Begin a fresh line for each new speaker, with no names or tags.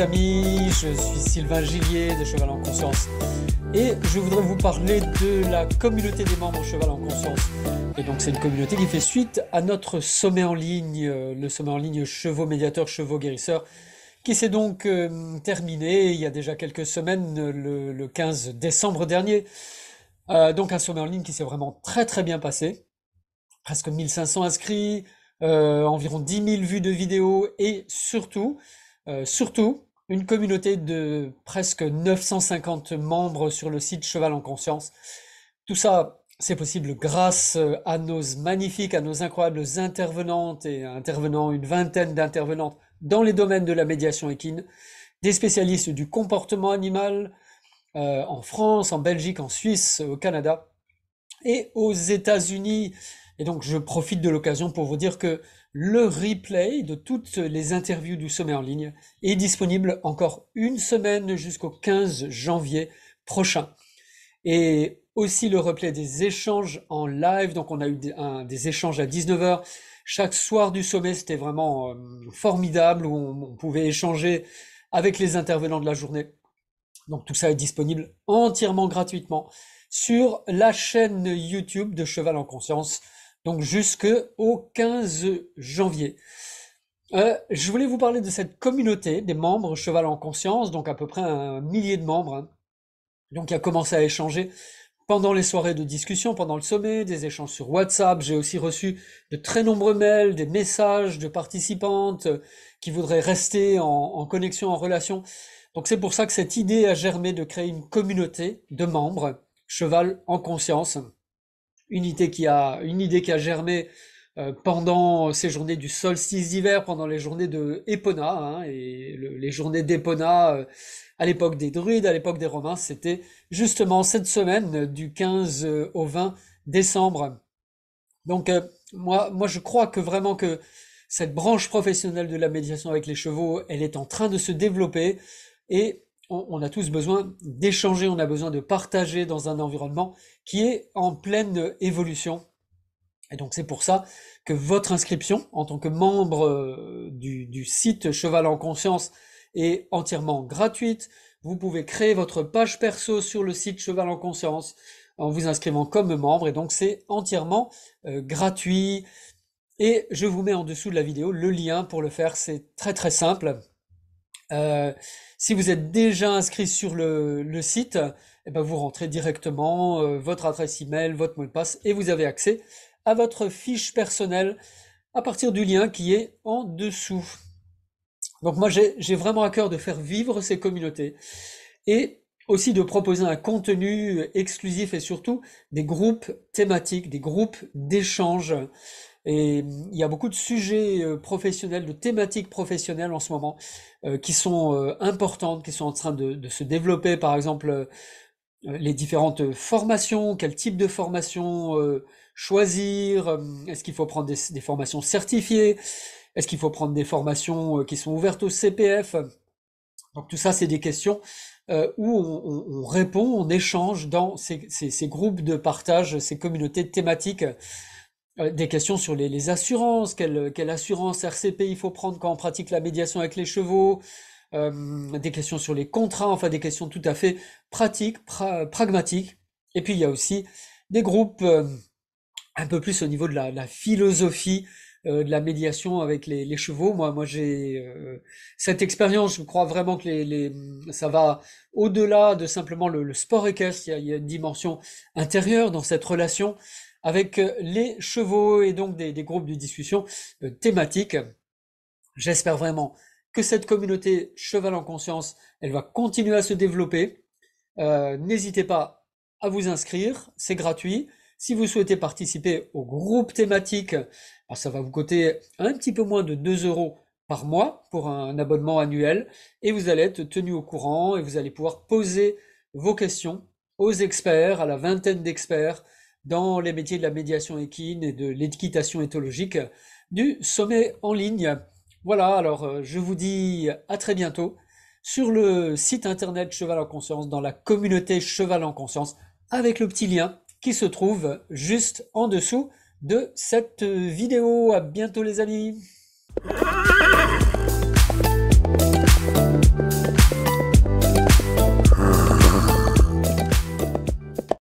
amis, je suis Sylvain Gillier de Cheval en Conscience et je voudrais vous parler de la communauté des membres Cheval en Conscience. Et donc c'est une communauté qui fait suite à notre sommet en ligne, euh, le sommet en ligne Chevaux médiateurs, Chevaux guérisseurs, qui s'est donc euh, terminé il y a déjà quelques semaines, le, 15 décembre dernier. Euh, donc un sommet en ligne qui s'est vraiment très très bien passé. Presque 1500 inscrits, environ 10 000 vues de vidéos et surtout euh, surtout, une communauté de presque 950 membres sur le site Cheval en Conscience. Tout ça, c'est possible grâce euh, à nos magnifiques, à nos incroyables intervenantes et intervenants, une vingtaine d'intervenantes dans les domaines de la médiation équine, des spécialistes du comportement animal euh, en France, en Belgique, en Suisse, au Canada et aux États-Unis. Et donc, je profite de l'occasion pour vous dire que le replay de toutes les interviews du sommet en ligne est disponible encore une semaine jusqu'au 15 janvier prochain. Et aussi le replay des échanges en live. Donc on a eu des échanges à 19h. Chaque soir du sommet, c'était vraiment euh, formidable où on pouvait échanger avec les intervenants de la journée. Donc tout ça est disponible entièrement gratuitement sur la chaîne YouTube de Cheval en Conscience donc jusque au 15 janvier. Euh, je voulais vous parler de cette communauté des membres Cheval en Conscience, donc à peu près un millier de membres, hein. donc qui a commencé à échanger pendant les soirées de discussion, pendant le sommet, des échanges sur WhatsApp. J'ai aussi reçu de très nombreux mails, des messages de participantes euh, qui voudraient rester en, en connexion, en relation. Donc c'est pour ça que cette idée a germé de créer une communauté de membres Cheval en Conscience une idée qui a, une idée qui a germé euh, pendant ces journées du solstice d'hiver, pendant les journées de Epona, hein, et les journées d'Epona euh, à l'époque des druides, à l'époque des romains, c'était justement cette semaine du 15 au 20 décembre. Donc euh, moi, moi je crois que vraiment que cette branche professionnelle de la médiation avec les chevaux, elle est en train de se développer et on, a tous besoin d'échanger, on a besoin de partager dans un environnement qui est en pleine évolution. Et donc c'est pour ça que votre inscription en tant que membre euh, du, site Cheval en Conscience est entièrement gratuite. Vous pouvez créer votre page perso sur le site Cheval en Conscience en vous inscrivant comme membre et donc c'est entièrement euh, gratuit. Et je vous mets en dessous de la vidéo le lien pour le faire, c'est très très simple. Euh, si vous êtes déjà inscrit sur le, site, eh ben, vous rentrez directement euh, votre adresse email, votre mot de passe et vous avez accès à votre fiche personnelle à partir du lien qui est en dessous. Donc moi j'ai vraiment à cœur de faire vivre ces communautés et aussi de proposer un contenu exclusif et surtout des groupes thématiques, des groupes d'échanges et il y a beaucoup de sujets euh, professionnels, de thématiques professionnelles en ce moment euh, qui sont euh, importantes, qui sont en train de, se développer. Par exemple, les différentes formations, quel type de formation choisir, est-ce qu'il faut prendre des, formations certifiées, est-ce qu'il faut prendre des formations qui sont ouvertes au CPF. Donc tout ça, c'est des questions où on, répond, on échange dans ces, ces, groupes de partage, ces communautés thématiques euh, des questions sur les, assurances, quelle, quelle, assurance RCP il faut prendre quand on pratique la médiation avec les chevaux, euh, des questions sur les contrats, enfin des questions tout à fait pratiques, pragmatiques. Et puis il y a aussi des groupes euh, un peu plus au niveau de la, philosophie de la médiation avec les, chevaux. Moi, moi j'ai cette expérience, je crois vraiment que les, ça va au-delà de simplement le, sport équestre, il y, il y a une dimension intérieure dans cette relation avec euh, les chevaux et donc des, groupes de discussion euh, thématiques. J'espère vraiment que cette communauté Cheval en conscience, elle va continuer à se développer. Euh, n'hésitez pas à vous inscrire, c'est gratuit. Si vous souhaitez participer au groupe thématique, ça va vous coûter un petit peu moins de 2 euros par mois pour un abonnement annuel et vous allez être tenu au courant et vous allez pouvoir poser vos questions aux experts, à la vingtaine d'experts dans les métiers de la médiation équine et de l'équitation éthologique du sommet en ligne. Voilà, alors euh, je vous dis à très bientôt sur le site internet Cheval en Conscience, dans la communauté Cheval en Conscience, avec le petit lien qui se trouve juste en dessous de cette vidéo. À bientôt les amis.